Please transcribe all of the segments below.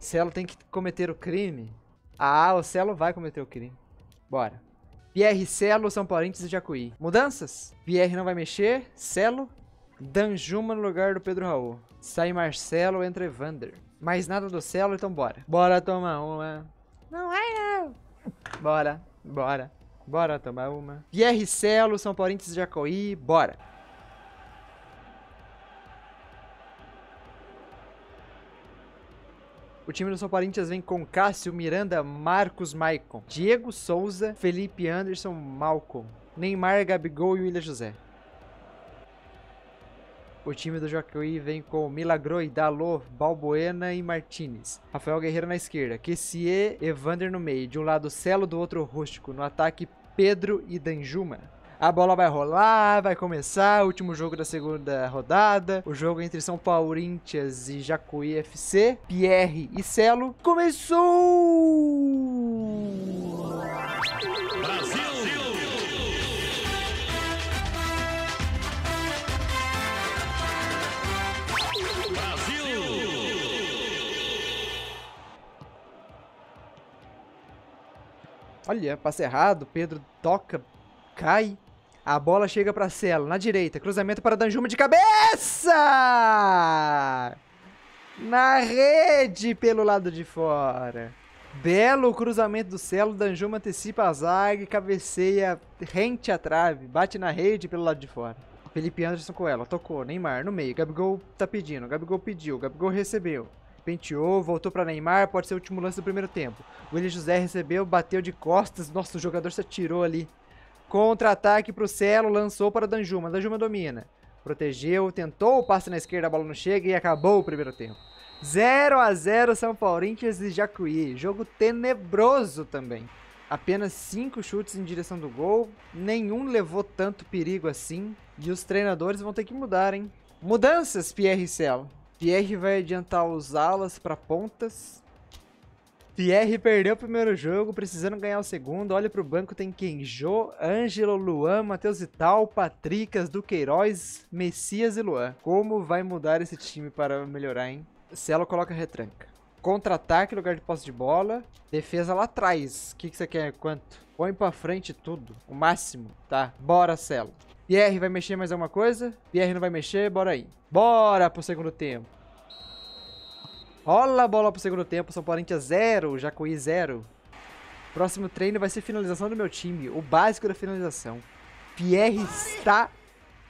Celo tem que cometer o crime, o Celo vai cometer o crime. Bora. Pierre Celo são Paulo, e Jacuí. Mudanças? Pierre não vai mexer. Celo. Danjuma no lugar do Pedro Raul. Sai Marcelo, entra Evander. Mais nada do Celo, então bora. Bora tomar uma. Não é não. Bora, bora. Bora tomar uma. Pierre Celo são Paulo, e Jacuí. Bora. O time do São Corinthians vem com Cássio, Miranda, Marcos, Maicon, Diego Souza, Felipe Anderson, Malcolm, Neymar, Gabigol e William José. O time do Joaquim vem com Milagro, Dalot, Balbuena e Martinez. Rafael Guerreiro na esquerda, Kessier, Evander no meio. De um lado, Celo, do outro, Rústico. No ataque, Pedro e Danjuma a bola vai rolar, vai começar, último jogo da segunda rodada, o jogo entre São Paulintias e Jacuí FC, Pierre e Celo. Começou! Brasil! Olha, passa errado, Pedro toca, cai, a bola chega para Celo, na direita, cruzamento para Danjuma de cabeça! Na rede, pelo lado de fora. Belo cruzamento do Celo, Danjuma antecipa a zaga e cabeceia rente à trave, bate na rede pelo lado de fora. Felipe Anderson com ela, tocou, Neymar no meio, Gabigol tá pedindo, Gabigol pediu, Gabigol recebeu. Penteou, voltou para Neymar, pode ser o último lance do primeiro tempo. William José recebeu, bateu de costas, nosso jogador se atirou ali. Contra-ataque pro Celo, lançou para Danjuma. Danjuma domina. Protegeu, tentou o passe na esquerda, a bola não chega e acabou o primeiro tempo. 0 a 0 São Paulinhas e Jacuí. Jogo tenebroso também. Apenas cinco chutes em direção do gol, nenhum levou tanto perigo assim. E os treinadores vão ter que mudar, hein? Mudanças, Pierre Celo. Pierre vai adiantar os alas para pontas, Pierre perdeu o primeiro jogo, precisando ganhar o segundo. Olha pro banco, tem Kenjo, Ângelo, Luan, Matheus e tal, Patricas, Duqueiroz, Messias e Luan. Como vai mudar esse time para melhorar, hein? Celo coloca retranca. Contra-ataque, lugar de posse de bola. Defesa lá atrás. O que, que você quer? Quanto? Põe pra frente tudo. O máximo. Tá. Bora, Celo. Pierre vai mexer mais alguma coisa? Pierre não vai mexer? Bora aí. Bora pro segundo tempo. Rola a bola pro segundo tempo, São Paulo é zero, Jacuí zero Próximo treino vai ser finalização do meu time, o básico da finalização. Pierre está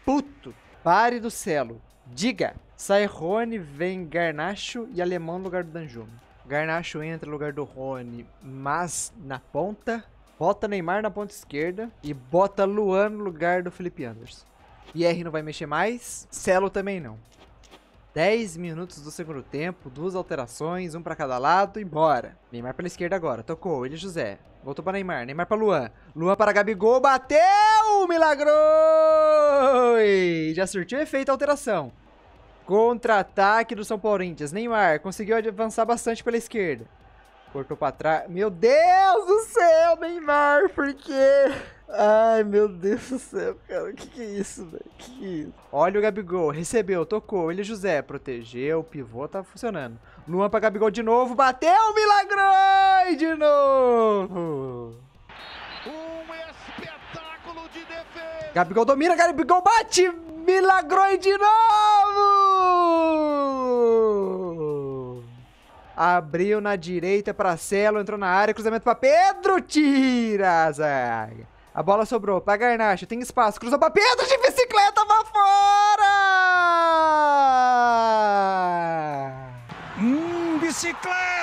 puto. Pare do celo. Diga. Sai Rony, vem Garnacho e Alemão no lugar do Danjum Garnacho entra no lugar do Rony, mas na ponta. Bota Neymar na ponta esquerda e bota Luan no lugar do Felipe Anderson. Pierre não vai mexer mais, Celo também não. 10 minutos do segundo tempo, duas alterações, um para cada lado e bora. Neymar pela esquerda agora, tocou, ele José. Voltou para Neymar, Neymar para Luan. Luan para Gabigol, bateu! Milagrou! Já surtiu efeito a alteração. Contra-ataque do São Corinthians. Neymar conseguiu avançar bastante pela esquerda. Cortou para trás. Meu Deus do céu, Neymar, por quê? Ai, meu Deus do céu, cara. O que, que é isso, velho? Que, que é isso? Olha o Gabigol. Recebeu, tocou. Ele José. Protegeu. O pivô tá funcionando. Luan pra Gabigol de novo. Bateu. Milagroi de novo. Um espetáculo de defesa. Gabigol domina. Gabigol bate. Milagroi de novo. Abriu na direita para Celo, entrou na área, cruzamento para Pedro, tira a zaga. A bola sobrou pra Garnacho. Tem espaço. Cruzou pra Pedro de bicicleta pra fora! Hum, bicicleta!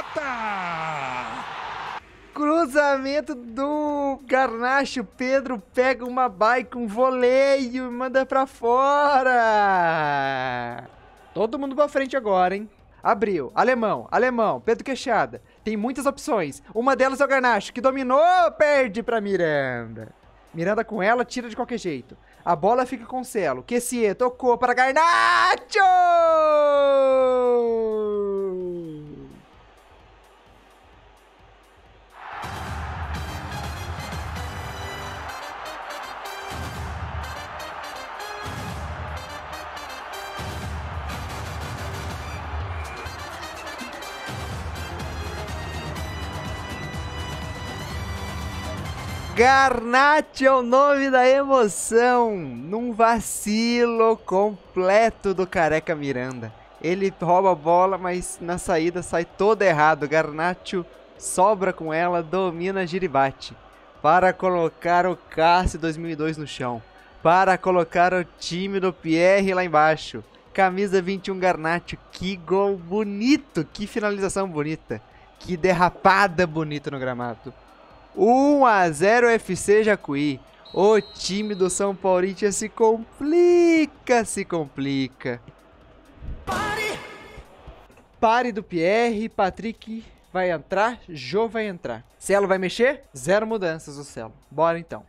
cruzamento do Garnacho. Pedro pega uma bike, um voleio e manda pra fora. Todo mundo pra frente agora, hein? Abriu. Alemão, alemão. Pedro Queixada tem muitas opções. Uma delas é o Garnacho, que dominou, perde pra Miranda. Miranda com ela, tira de qualquer jeito. A bola fica com o Celo. se tocou para Garnacho! Garnate é o nome da emoção, num vacilo completo do Careca Miranda. Ele rouba a bola, mas na saída sai todo errado. Garnacho sobra com ela, domina Giribate. Para colocar o Cássio 2002 no chão. Para colocar o time do Pierre lá embaixo. Camisa 21 Garnacho. Que gol bonito, que finalização bonita. Que derrapada bonita no gramado. 1 a 0 FC Jacuí. O time do São Paulo se complica, se complica. Pare! Pare do Pierre, Patrick vai entrar, Jô vai entrar. Celo vai mexer? Zero mudanças o Celo. Bora então.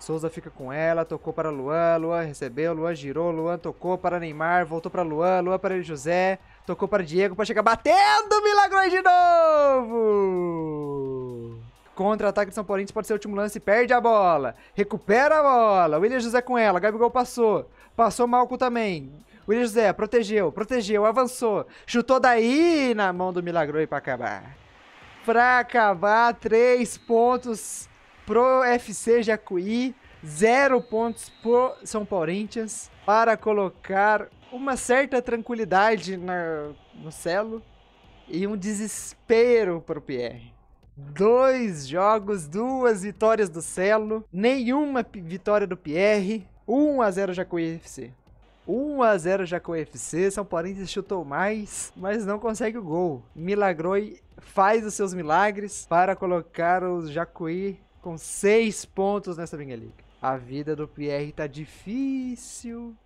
Souza fica com ela, tocou para Luan, Luan recebeu, Luan girou, Luan tocou para Neymar, voltou para Luan, Luan para José, tocou para Diego, para chegar batendo, milagre de novo! Contra-ataque do São Paulo, pode ser o último lance, perde a bola, recupera a bola, William José com ela, Gabigol passou, passou Malco também, William José protegeu, protegeu, avançou, chutou daí na mão do e para acabar. Para acabar, três pontos pro FC Jacuí, zero pontos pro São Paulinhas, para colocar uma certa tranquilidade na, no celo e um desespero pro Pierre. Dois jogos, duas vitórias do Celo, nenhuma vitória do Pierre, 1 x 0 Jacuí FC. 1 x 0 Jacuí FC, São Paulo chutou mais, mas não consegue o gol. Milagroi faz os seus milagres para colocar o Jacuí com 6 pontos nessa Liga. A vida do Pierre tá difícil.